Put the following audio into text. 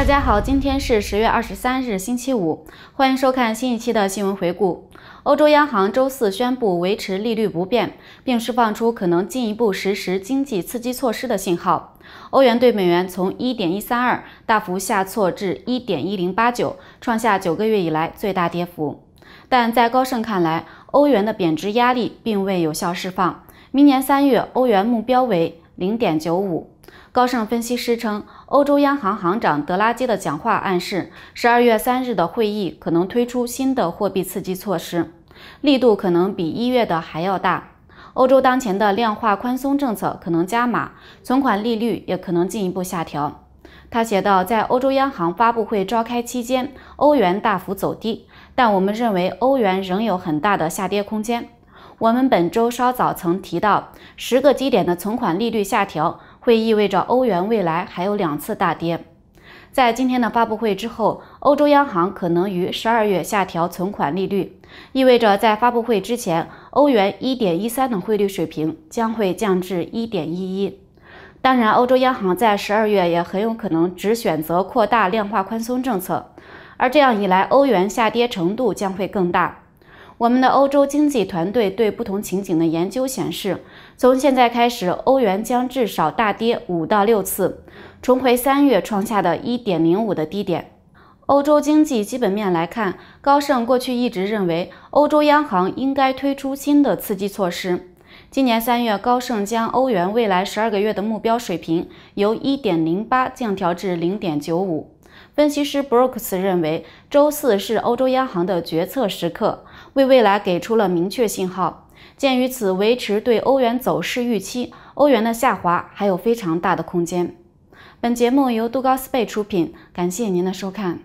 大家好，今天是十月二十三日，星期五，欢迎收看新一期的新闻回顾。欧洲央行周四宣布维持利率不变，并释放出可能进一步实施经济刺激措施的信号。欧元对美元从一点一三二大幅下挫至一点一零八九，创下九个月以来最大跌幅。但在高盛看来，欧元的贬值压力并未有效释放。明年三月，欧元目标为零点九五。高盛分析师称，欧洲央行行长德拉基的讲话暗示，十二月三日的会议可能推出新的货币刺激措施，力度可能比一月的还要大。欧洲当前的量化宽松政策可能加码，存款利率也可能进一步下调。他写道，在欧洲央行发布会召开期间，欧元大幅走低，但我们认为欧元仍有很大的下跌空间。我们本周稍早曾提到，十个基点的存款利率下调。会意味着欧元未来还有两次大跌。在今天的发布会之后，欧洲央行可能于十二月下调存款利率，意味着在发布会之前，欧元一点一三的汇率水平将会降至一点一一。当然，欧洲央行在十二月也很有可能只选择扩大量化宽松政策，而这样一来，欧元下跌程度将会更大。我们的欧洲经济团队对不同情景的研究显示，从现在开始，欧元将至少大跌五到六次，重回三月创下的一点零五的低点。欧洲经济基本面来看，高盛过去一直认为欧洲央行应该推出新的刺激措施。今年三月，高盛将欧元未来十二个月的目标水平由一点零八降调至零点九五。分析师 Brooks 认为，周四是欧洲央行的决策时刻，为未来给出了明确信号。鉴于此，维持对欧元走势预期，欧元的下滑还有非常大的空间。本节目由杜高斯贝出品，感谢您的收看。